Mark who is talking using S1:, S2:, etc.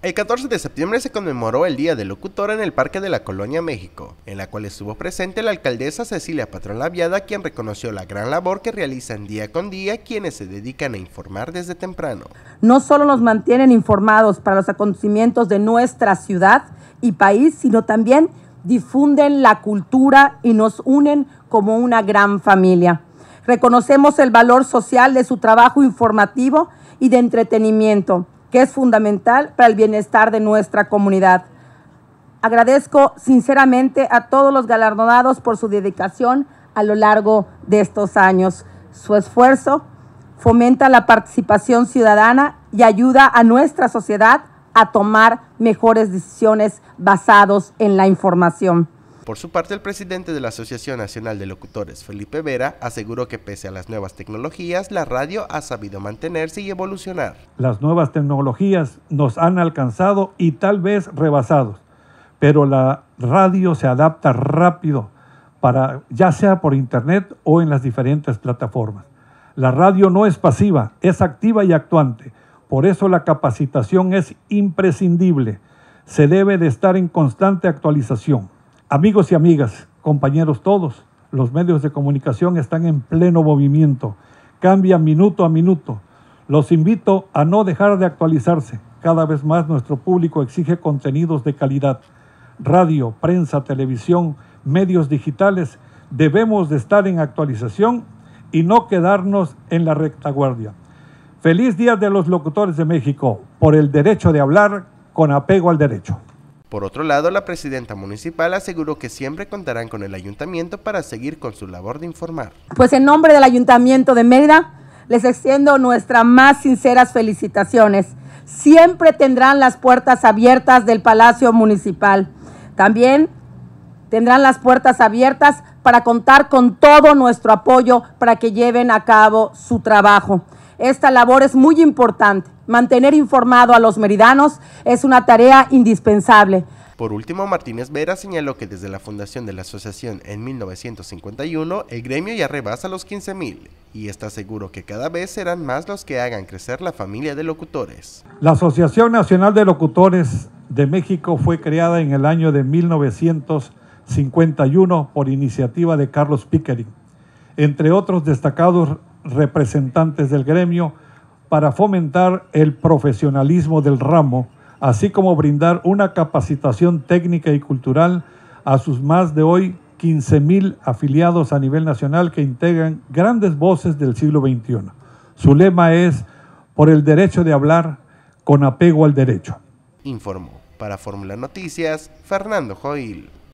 S1: El 14 de septiembre se conmemoró el Día del Locutor en el Parque de la Colonia México, en la cual estuvo presente la alcaldesa Cecilia Patrón Laviada, quien reconoció la gran labor que realizan día con día quienes se dedican a informar desde temprano.
S2: No solo nos mantienen informados para los acontecimientos de nuestra ciudad y país, sino también difunden la cultura y nos unen como una gran familia. Reconocemos el valor social de su trabajo informativo y de entretenimiento que es fundamental para el bienestar de nuestra comunidad. Agradezco sinceramente a todos los galardonados por su dedicación a lo largo de estos años. Su esfuerzo fomenta la participación ciudadana y ayuda a nuestra sociedad a tomar mejores decisiones basados en la información.
S1: Por su parte, el presidente de la Asociación Nacional de Locutores, Felipe Vera, aseguró que pese a las nuevas tecnologías, la radio ha sabido mantenerse y evolucionar.
S3: Las nuevas tecnologías nos han alcanzado y tal vez rebasados, pero la radio se adapta rápido para ya sea por internet o en las diferentes plataformas. La radio no es pasiva, es activa y actuante. Por eso la capacitación es imprescindible. Se debe de estar en constante actualización. Amigos y amigas, compañeros todos, los medios de comunicación están en pleno movimiento, cambian minuto a minuto. Los invito a no dejar de actualizarse. Cada vez más nuestro público exige contenidos de calidad. Radio, prensa, televisión, medios digitales, debemos de estar en actualización y no quedarnos en la rectaguardia. Feliz Día de los Locutores de México por el derecho de hablar con apego al derecho.
S1: Por otro lado, la presidenta municipal aseguró que siempre contarán con el ayuntamiento para seguir con su labor de informar.
S2: Pues en nombre del ayuntamiento de Mérida, les extiendo nuestras más sinceras felicitaciones. Siempre tendrán las puertas abiertas del Palacio Municipal. También tendrán las puertas abiertas para contar con todo nuestro apoyo para que lleven a cabo su trabajo. Esta labor es muy importante. Mantener informado a los meridanos es una tarea indispensable.
S1: Por último, Martínez Vera señaló que desde la fundación de la asociación en 1951, el gremio ya rebasa los 15.000 y está seguro que cada vez serán más los que hagan crecer la familia de locutores.
S3: La Asociación Nacional de Locutores de México fue creada en el año de 1951 por iniciativa de Carlos Pickering, entre otros destacados representantes del gremio para fomentar el profesionalismo del ramo, así como brindar una capacitación técnica y cultural a sus más de hoy 15.000 afiliados a nivel nacional que integran grandes voces del siglo XXI. Su lema es Por el derecho de hablar con apego al derecho.
S1: Informó para Fórmula Noticias Fernando Joil.